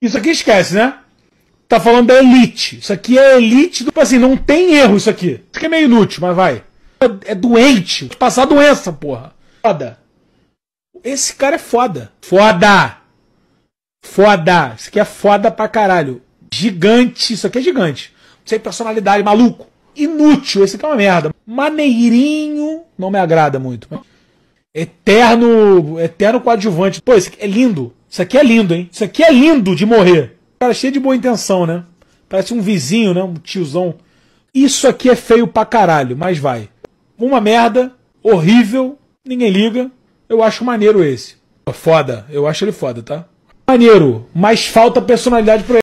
Isso aqui esquece, né? Tá falando da elite. Isso aqui é elite do. Tipo assim, não tem erro isso aqui. Isso aqui é meio inútil, mas vai. É, é doente. Passar doença, é porra. Foda. Esse cara é foda. Foda! Foda! Isso aqui é foda pra caralho. Gigante, isso aqui é gigante. Sem personalidade, maluco. Inútil, esse aqui é uma merda. Maneirinho, não me agrada muito. Eterno, eterno coadjuvante. Pô, esse aqui é lindo. Isso aqui é lindo, hein? Isso aqui é lindo de morrer. O cara cheio de boa intenção, né? Parece um vizinho, né? Um tiozão. Isso aqui é feio pra caralho, mas vai. Uma merda, horrível, ninguém liga. Eu acho maneiro esse. Foda, eu acho ele foda, tá? Maneiro, mas falta personalidade pra ele.